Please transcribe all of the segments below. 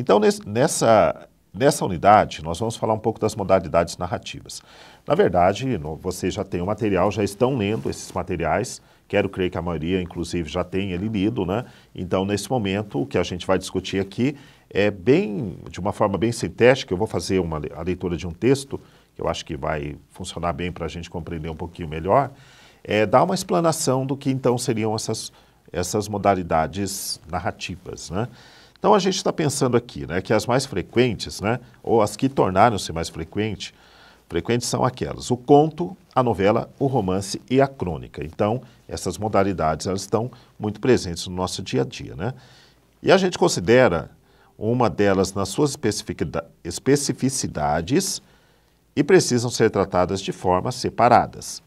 Então, nessa, nessa unidade, nós vamos falar um pouco das modalidades narrativas. Na verdade, no, você já tem o material, já estão lendo esses materiais. Quero crer que a maioria, inclusive, já tenha lido, né? Então, nesse momento, o que a gente vai discutir aqui é bem, de uma forma bem sintética, eu vou fazer uma, a leitura de um texto, que eu acho que vai funcionar bem para a gente compreender um pouquinho melhor, é dar uma explanação do que então seriam essas, essas modalidades narrativas, né? Então a gente está pensando aqui né, que as mais frequentes, né, ou as que tornaram-se mais frequentes, frequentes são aquelas: o conto, a novela, o romance e a crônica. Então, essas modalidades elas estão muito presentes no nosso dia a dia. Né? E a gente considera uma delas nas suas especificidades e precisam ser tratadas de formas separadas.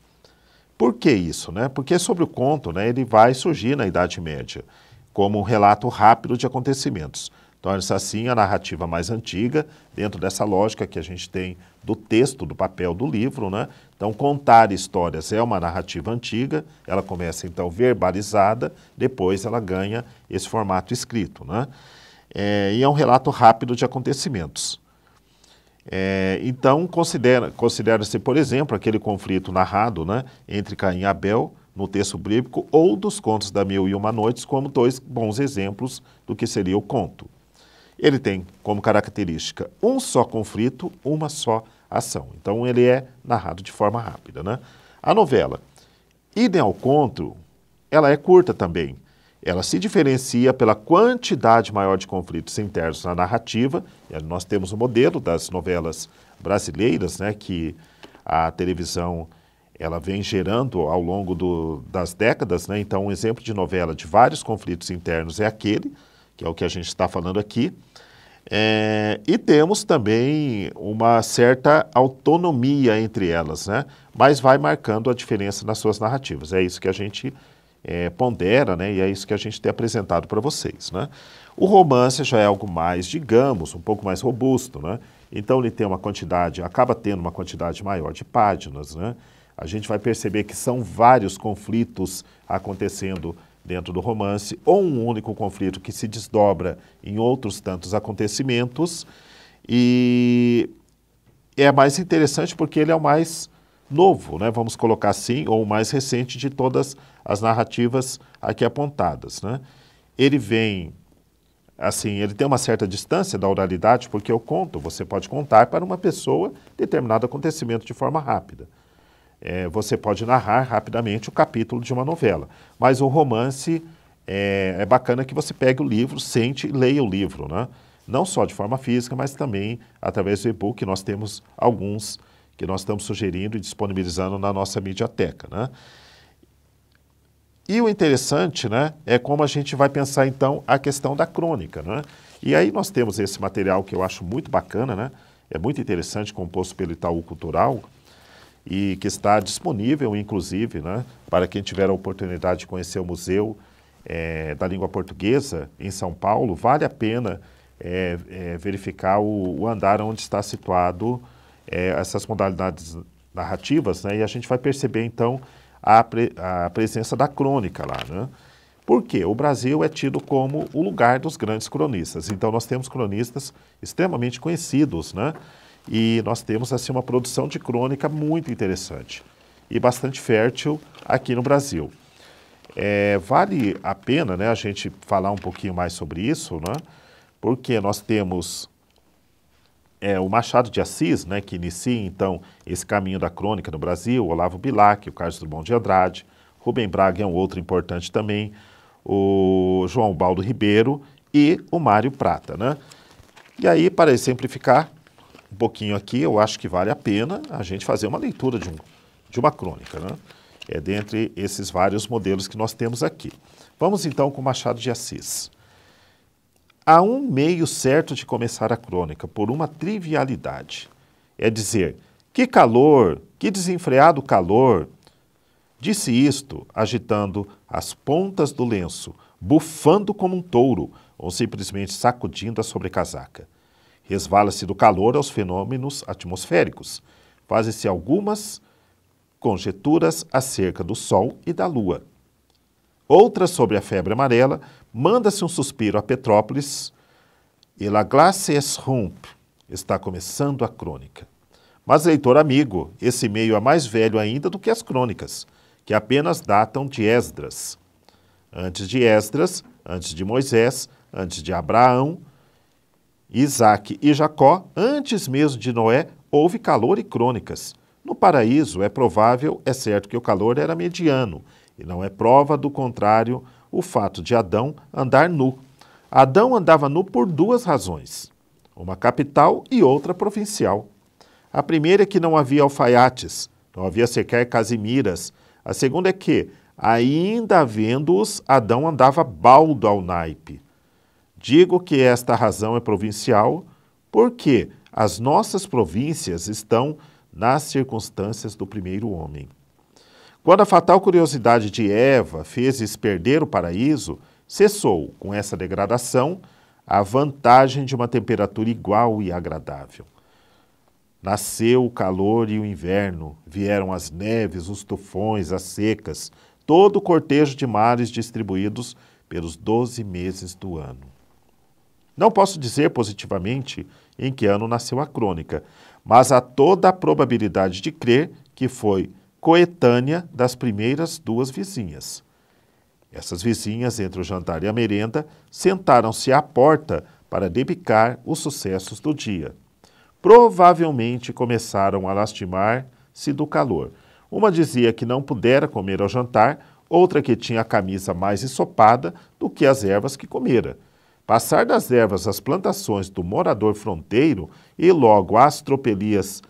Por que isso? Né? Porque sobre o conto, né, ele vai surgir na Idade Média como um relato rápido de acontecimentos. Torna-se assim a narrativa mais antiga, dentro dessa lógica que a gente tem do texto, do papel do livro. Né? Então, contar histórias é uma narrativa antiga, ela começa então verbalizada, depois ela ganha esse formato escrito. Né? É, e é um relato rápido de acontecimentos. É, então, considera-se, considera por exemplo, aquele conflito narrado né, entre Caim e Abel, no texto bíblico ou dos contos da Mil e Uma Noites como dois bons exemplos do que seria o conto. Ele tem como característica um só conflito, uma só ação. Então ele é narrado de forma rápida, né? A novela, idem ao conto, ela é curta também. Ela se diferencia pela quantidade maior de conflitos internos na narrativa. É, nós temos o um modelo das novelas brasileiras, né, que a televisão ela vem gerando ao longo do, das décadas, né? Então, um exemplo de novela de vários conflitos internos é aquele, que é o que a gente está falando aqui. É, e temos também uma certa autonomia entre elas, né? Mas vai marcando a diferença nas suas narrativas. É isso que a gente é, pondera, né? E é isso que a gente tem apresentado para vocês, né? O romance já é algo mais, digamos, um pouco mais robusto, né? Então ele tem uma quantidade, acaba tendo uma quantidade maior de páginas, né? a gente vai perceber que são vários conflitos acontecendo dentro do romance, ou um único conflito que se desdobra em outros tantos acontecimentos. E é mais interessante porque ele é o mais novo, né? vamos colocar assim, ou o mais recente de todas as narrativas aqui apontadas. Né? Ele vem, assim, ele tem uma certa distância da oralidade, porque eu conto, você pode contar para uma pessoa determinado acontecimento de forma rápida é, você pode narrar rapidamente o capítulo de uma novela. Mas o romance é, é, bacana que você pegue o livro, sente e leia o livro, né? Não só de forma física, mas também através do e-book. Nós temos alguns que nós estamos sugerindo e disponibilizando na nossa mediateca, né? E o interessante, né, é como a gente vai pensar então a questão da crônica, né? E aí nós temos esse material que eu acho muito bacana, né? É muito interessante, composto pelo Itaú Cultural, e que está disponível, inclusive, né, para quem tiver a oportunidade de conhecer o Museu é, da Língua Portuguesa em São Paulo, vale a pena é, é, verificar o, o, andar onde está situado essas modalidades narrativas, né, e a gente vai perceber, então, a, pre, a presença da crônica lá, né? Porque o Brasil é tido como o lugar dos grandes cronistas. Então, nós temos cronistas extremamente conhecidos, né? e nós temos assim uma produção de crônica muito interessante e bastante fértil aqui no Brasil. É, vale a pena né, a gente falar um pouquinho mais sobre isso, né, porque nós temos é, o Machado de Assis, né, que inicia então esse caminho da crônica no Brasil, Olavo Bilac, o Carlos Drummond de Andrade, Rubem Braga é um outro importante também, o João Baldo Ribeiro e o Mário Prata. Né? E aí, para exemplificar, um pouquinho aqui, eu acho que vale a pena a gente fazer uma leitura de, um, de uma crônica. Né? É dentre esses vários modelos que nós temos aqui. Vamos então com Machado de Assis. Há um meio certo de começar a crônica, por uma trivialidade. É dizer, que calor, que desenfreado calor! Disse isto, agitando as pontas do lenço, bufando como um touro, ou simplesmente sacudindo a sobrecasaca. Resvala-se do calor aos fenômenos atmosféricos. Fazem-se algumas conjecturas acerca do Sol e da Lua. Outra sobre a febre amarela, manda-se um suspiro a Petrópolis. E la glace es rompe. Está começando a crônica. Mas, leitor amigo, esse meio é mais velho ainda do que as crônicas, que apenas datam de Esdras. Antes de Esdras, antes de Moisés, antes de Abraão, Isaac e Jacó, antes mesmo de Noé, houve calor e crônicas. No paraíso, é provável, é certo que o calor era mediano, e não é prova do contrário o fato de Adão andar nu. Adão andava nu por duas razões, uma capital e outra provincial. A primeira é que não havia alfaiates, não havia sequer casimiras. A segunda é que, ainda havendo-os, Adão andava baldo ao naipe. Digo que esta razão é provincial, porque as nossas províncias estão nas circunstâncias do primeiro homem. Quando a fatal curiosidade de Eva fez-lhes perder o paraíso, cessou, com essa degradação, a vantagem de uma temperatura igual e agradável. Nasceu o calor e o inverno, vieram as neves, os tufões, as secas, todo o cortejo de mares distribuídos pelos doze meses do ano. Não posso dizer positivamente em que ano nasceu a crônica, mas há toda a probabilidade de crer que foi coetânea das primeiras duas vizinhas. Essas vizinhas, entre o jantar e a merenda, sentaram-se à porta para debicar os sucessos do dia. Provavelmente começaram a lastimar-se do calor. Uma dizia que não pudera comer ao jantar, outra que tinha a camisa mais ensopada do que as ervas que comera. Passar das ervas às plantações do morador fronteiro e logo às tropelias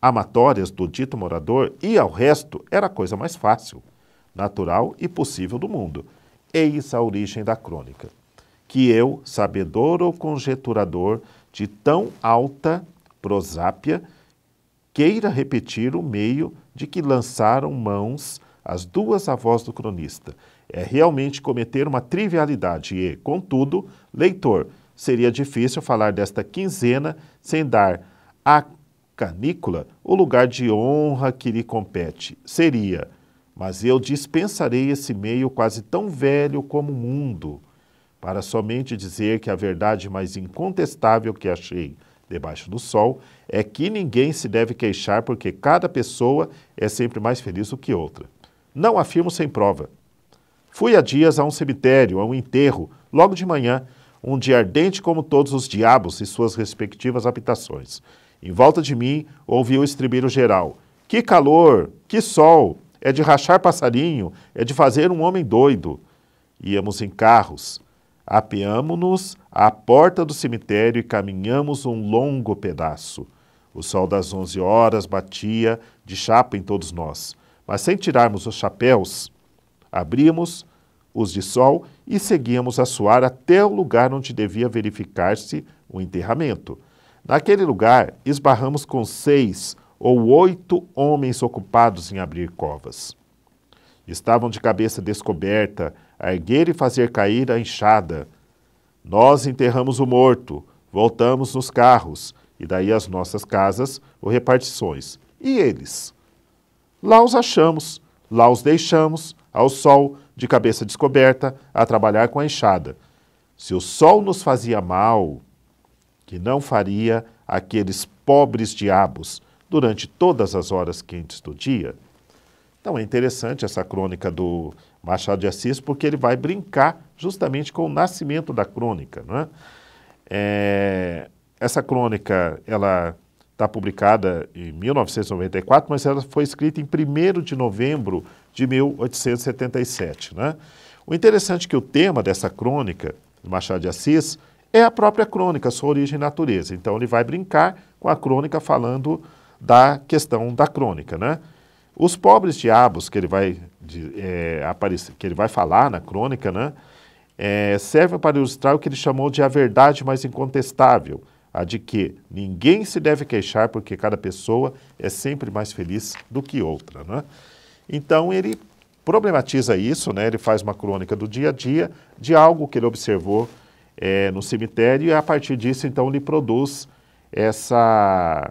amatórias do dito morador e ao resto era a coisa mais fácil, natural e possível do mundo. Eis a origem da crônica, que eu, sabedor ou conjeturador de tão alta prosápia, queira repetir o meio de que lançaram mãos as duas avós do cronista, é realmente cometer uma trivialidade e, contudo, leitor, seria difícil falar desta quinzena sem dar à canícula o lugar de honra que lhe compete. Seria, mas eu dispensarei esse meio quase tão velho como o mundo, para somente dizer que a verdade mais incontestável que achei debaixo do sol é que ninguém se deve queixar porque cada pessoa é sempre mais feliz do que outra. Não afirmo sem prova Fui há dias a um cemitério, a um enterro, logo de manhã, um dia ardente como todos os diabos e suas respectivas habitações. Em volta de mim, ouvi o estribilho geral. Que calor! Que sol! É de rachar passarinho, é de fazer um homem doido. Íamos em carros. Apeamo-nos à porta do cemitério e caminhamos um longo pedaço. O sol das onze horas batia de chapa em todos nós, mas sem tirarmos os chapéus, Abrimos os de sol e seguíamos a suar até o lugar onde devia verificar-se o enterramento. Naquele lugar, esbarramos com seis ou oito homens ocupados em abrir covas. Estavam de cabeça descoberta, a erguer e fazer cair a enxada. Nós enterramos o morto, voltamos nos carros, e daí às nossas casas ou repartições. E eles? Lá os achamos, Lá os deixamos, ao sol, de cabeça descoberta, a trabalhar com a enxada. Se o sol nos fazia mal, que não faria aqueles pobres diabos durante todas as horas quentes do dia. Então é interessante essa crônica do Machado de Assis, porque ele vai brincar justamente com o nascimento da crônica. Não é? É, essa crônica ela está publicada em 1994, mas ela foi escrita em 1 de novembro de 1877. Né? O interessante é que o tema dessa crônica Machado de Assis é a própria crônica, sua origem e natureza. Então ele vai brincar com a crônica falando da questão da crônica. Né? Os pobres diabos que ele vai, de, é, aparecer, que ele vai falar na crônica né, é, servem para ilustrar o que ele chamou de a verdade mais incontestável, a de que ninguém se deve queixar porque cada pessoa é sempre mais feliz do que outra. Né? Então ele problematiza isso, né? ele faz uma crônica do dia a dia de algo que ele observou é, no cemitério e a partir disso então ele produz essa,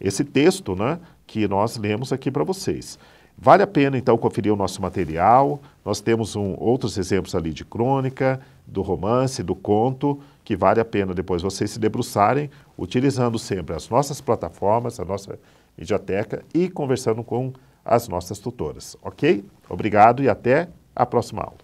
esse texto né? que nós lemos aqui para vocês. Vale a pena, então, conferir o nosso material. Nós temos um, outros exemplos ali de crônica, do romance, do conto, que vale a pena depois vocês se debruçarem, utilizando sempre as nossas plataformas, a nossa mediateca e conversando com as nossas tutoras. Ok? Obrigado e até a próxima aula.